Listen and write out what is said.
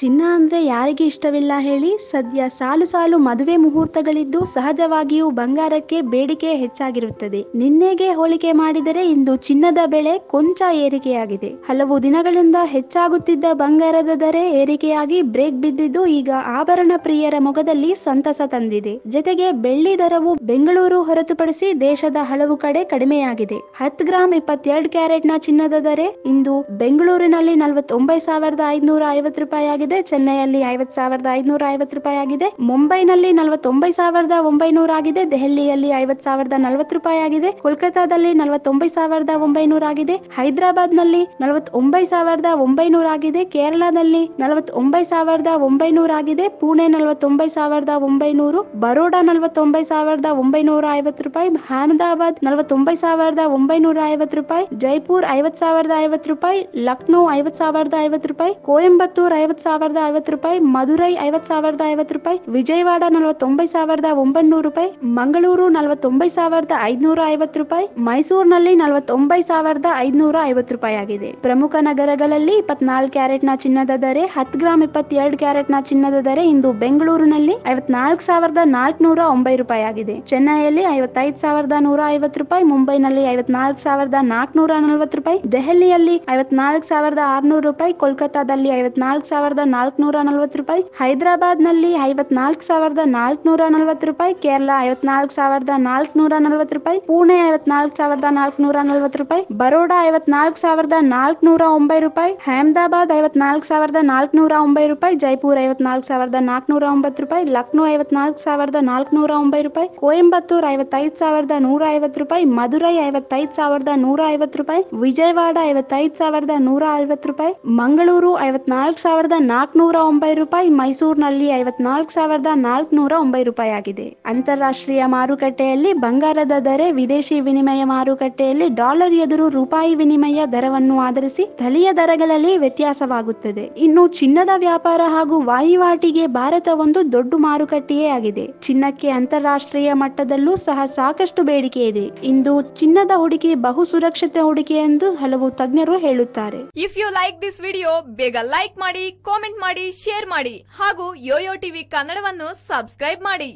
ಚಿನ್ನ ಅಂದ್ರೆ ಯಾರಿಗೆ ಇಷ್ಟವಿಲ್ಲ ಹೇಳಿ ಸದ್ಯ ಸಾಲು ಸಾಲು ಮದುವೆ ಮುಹೂರ್ತಗಳಿದ್ದು ಸಹಜವಾಗಿಯೂ ಬಂಗಾರಕ್ಕೆ ಬೇಡಿಕೆ ಹೆಚ್ಚಾಗಿರುತ್ತದೆ ನಿನ್ನೆಗೆ ಹೋಲಿಕೆ ಮಾಡಿದರೆ ಇಂದು ಚಿನ್ನದ ಬೆಲೆ ಕೊಂಚ ಏರಿಕೆಯಾಗಿದೆ ಹಲವು ದಿನಗಳಿಂದ ಹೆಚ್ಚಾಗುತ್ತಿದ್ದ ಬಂಗಾರದ ದರ ಏರಿಕೆಯಾಗಿ ಬ್ರೇಕ್ ಬಿದ್ದಿದ್ದು ಈಗ ಆಭರಣ ಪ್ರಿಯರ ಮೊಗದಲ್ಲಿ ಸಂತಸ ತಂದಿದೆ ಜತೆಗೆ ಬೆಳ್ಳಿ ದರವು ಬೆಂಗಳೂರು ಹೊರತುಪಡಿಸಿ ದೇಶದ ಹಲವು ಕಡೆ ಕಡಿಮೆಯಾಗಿದೆ ಹತ್ತು ಗ್ರಾಂ ಇಪ್ಪತ್ತೆರಡು ಕ್ಯಾರೆಟ್ನ ಚಿನ್ನದ ದರೆ ಇಂದು ಬೆಂಗಳೂರಿನಲ್ಲಿ ನಲವತ್ತೊಂಬೈ ಸಾವಿರದ ಐದುನೂರ ಐವತ್ತು ರೂಪಾಯಿ ಆಗಿದೆ ಆಗಿದೆ ಚೆನ್ನೈಯಲ್ಲಿ ಐವತ್ ಸಾವಿರದ ಐದ್ನೂರ ಐವತ್ತು ರೂಪಾಯಿ ಆಗಿದೆ ಮುಂಬೈನಲ್ಲಿ ನಲವತ್ತೊಂಬೈ ಸಾವಿರದ ಒಂಬೈನೂರ ಆಗಿದೆ ದೆಹಲಿಯಲ್ಲಿ ಐವತ್ ಸಾವಿರದ ನಲವತ್ತು ರೂಪಾಯಿ ಆಗಿದೆ ಕೋಲ್ಕತ್ತಾದಲ್ಲಿ ನಲವತ್ತೊಂಬೈ ಸಾವಿರದ ಒಂಬೈನೂರ ಆಗಿದೆ ಹೈದರಾಬಾದ್ ನಲ್ಲಿ ನಲವತ್ತೊಂಬೈ ಸಾವಿರದ ಒಂಬೈನೂರ ಆಗಿದೆ ಕೇರಳದಲ್ಲಿ ನಲವತ್ತೊಂಬೈ ಸಾವಿರದ ಒಂಬೈನೂರ ಆಗಿದೆ ಪುಣೆ ನಲವತ್ತೊಂಬೈ ಸಾವಿರದ ಒಂಬೈನೂರು ಬರೋಡಾ ನಲವತ್ತೊಂಬೈ ಸಾವಿರದ ಒಂಬೈನೂರ ಐವತ್ತು ರೂಪಾಯಿ ಅಹಮದಾಬಾದ್ ನಲವತ್ತೊಂಬೈ ಸಾವಿರದ ಒಂಬೈನೂರ ಐವತ್ತು ರೂಪಾಯಿ ಜೈಪುರ್ ಐವತ್ ಸಾವಿರದ ಐವತ್ತು ರೂಪಾಯಿ ಲಕ್ನೋ ಐವತ್ ಸಾವಿರದ ಐವತ್ತು ರೂಪಾಯಿ ಕೋಯಂಬತ್ತೂರ್ ಐವತ್ ಸಾವಿರದ ಸಾವಿರದ ಐವತ್ತು ರೂಪಾಯಿ ಮಧುರೈ ಐವತ್ ಸಾವಿರದ ಐವತ್ತು ರೂಪಾಯಿ ವಿಜಯವಾಡ ನಲವತ್ತೊಂಬೈ ಸಾವಿರದ ಒಂಬೈನೂರು ರೂಪಾಯಿ ಮಂಗಳೂರು ನಲವತ್ತೊಂಬೈ ಸಾವಿರದ ಐದುನೂರ ಐವತ್ತು ರೂಪಾಯಿ ಮೈಸೂರಿನಲ್ಲಿ ನಲವತ್ತೊಂಬೈ ಸಾವಿರದ ಐದುನೂರ ಐವತ್ತು ರೂಪಾಯಿ ಆಗಿದೆ ಪ್ರಮುಖ ನಗರಗಳಲ್ಲಿ ಇಪ್ಪತ್ನಾಲ್ಕು ಕ್ಯಾರೆಟ್ ನ ಚಿನ್ನದ ದರೆ ಹತ್ತು ಗ್ರಾಮ್ ಇಪ್ಪತ್ತೆರಡು ಕ್ಯಾರೆಟ್ ನ ಚಿನ್ನದ ದರೆ ಇಂದು ಬೆಂಗಳೂರಿನಲ್ಲಿ ಐವತ್ನಾಲ್ಕು ಸಾವಿರದ ನಾಲ್ಕುನೂರ ಒಂಬೈ ರೂಪಾಯಿ ಆಗಿದೆ ಚೆನ್ನೈಯಲ್ಲಿ ಐವತ್ತೈದು ಸಾವಿರದ ನೂರ ಐವತ್ತು ರೂಪಾಯಿ ಮುಂಬೈನಲ್ಲಿ ಐವತ್ನಾಲ್ಕು ಸಾವಿರದ ನಾಲ್ಕುನೂರ ನಲವತ್ತು ರೂಪಾಯಿ ದೆಹಲಿಯಲ್ಲಿ ಐವತ್ನಾಲ್ಕು ಸಾವಿರದ ಆರ್ನೂರು ರೂಪಾಯಿ ಕೋಲ್ಕತ್ತಾದಲ್ಲಿ ಐವತ್ನಾಲ್ಕು ಸಾವಿರದ ನಾಲ್ಕುನೂರ ನಲವತ್ತು ರೂಪಾಯಿ ಹೈದರಾಬಾದ್ನಲ್ಲಿ ಐವತ್ನಾಲ್ಕು ಸಾವಿರದ ನಾಲ್ಕುನೂರ ನಲವತ್ತು ರೂಪಾಯಿ ಕೇರಳ ಐವತ್ನಾಲ್ಕು ಸಾವಿರದ ನಾಲ್ಕುನೂರ ನಲವತ್ತು ರೂಪಾಯಿ ಪುಣೆ ಐವತ್ನಾಲ್ಕು ಸಾವಿರದ ನಾಲ್ಕುನೂರ ನಲವತ್ತು ರೂಪಾಯಿ ಬರೋಡಾ ಐವತ್ನಾಲ್ಕು ಸಾವಿರದ ನಾಲ್ಕುನೂರ ಒಂಬೈ ರೂಪಾಯಿ ಅಹಮದಾಬಾದ್ ಐವತ್ನಾಲ್ಕು ಸಾವಿರದ ನಾಲ್ಕುನೂರ ಒಂಬೈ ರೂಪಾಯಿ ಜೈಪುರ್ ಐವತ್ನಾಲ್ಕು ಸಾವಿರದ ನಾಲ್ಕನೂರ ಒಂಬತ್ತು ರೂಪಾಯಿ ಲಕ್ನೋ ಐವತ್ನಾಲ್ಕು ಸಾವಿರದ ನಾಲ್ಕುನೂರ ಒಂಬೈ ರೂಪಾಯಿ ಕೊಯಂಬತ್ತೂರ್ ಐವತ್ತೈದು ಸಾವಿರದ ನೂರ ಐವತ್ತು ರೂಪಾಯಿ ಮಧುರೈ ಐವತ್ತೈದು ಸಾವಿರದ ನೂರ ಐವತ್ತು ರೂಪಾಯಿ ವಿಜಯವಾಡ ಐವತ್ತೈದು ಸಾವಿರದ ನೂರ ಐವತ್ತು ರೂಪಾಯಿ ಮಂಗಳೂರು ಐವತ್ನಾಲ್ಕು ಸಾವಿರದ ನಾಲ್ಕುನೂರ ಒಂಬೈ ರೂಪಾಯಿ ಮೈಸೂರಿನಲ್ಲಿ ಐವತ್ನಾಲ್ಕು ಸಾವಿರದ ನಾಲ್ಕುನೂರ ಒಂಬೈ ರೂಪಾಯಿ ಆಗಿದೆ ಅಂತಾರಾಷ್ಟ್ರೀಯ ಮಾರುಕಟ್ಟೆಯಲ್ಲಿ ಬಂಗಾರದ ದರ ವಿದೇಶಿ ವಿನಿಮಯ ಮಾರುಕಟ್ಟೆಯಲ್ಲಿ ಡಾಲರ್ ಎದುರು ರೂಪಾಯಿ ವಿನಿಮಯ ದರವನ್ನು ಆಧರಿಸಿ ಸ್ಥಳೀಯ ದರಗಳಲ್ಲಿ ವ್ಯತ್ಯಾಸವಾಗುತ್ತದೆ ಇನ್ನು ಚಿನ್ನದ ವ್ಯಾಪಾರ ಹಾಗೂ ವಹಿವಾಟಿಗೆ ಭಾರತ ಒಂದು ದೊಡ್ಡ ಮಾರುಕಟ್ಟೆಯೇ ಆಗಿದೆ ಚಿನ್ನಕ್ಕೆ ಅಂತಾರಾಷ್ಟ್ರೀಯ ಮಟ್ಟದಲ್ಲೂ ಸಹ ಸಾಕಷ್ಟು ಬೇಡಿಕೆ ಇದೆ ಇಂದು ಚಿನ್ನದ ಹೂಡಿಕೆ ಬಹು ಸುರಕ್ಷಿತ ಹೂಡಿಕೆ ಎಂದು ಹಲವು ತಜ್ಞರು ಹೇಳುತ್ತಾರೆ if you like this video ಬೇಗ ಲೈಕ್ ಮಾಡಿ ಕಾಮೆಂಟ್ ಕಾಮೆಂಟ್ ಮಾಡಿ ಶೇರ್ ಮಾಡಿ ಹಾಗೂ ಯೋಯೋ ಟಿವಿ ಕನ್ನಡವನ್ನು ಸಬ್ಸ್ಕ್ರೈಬ್ ಮಾಡಿ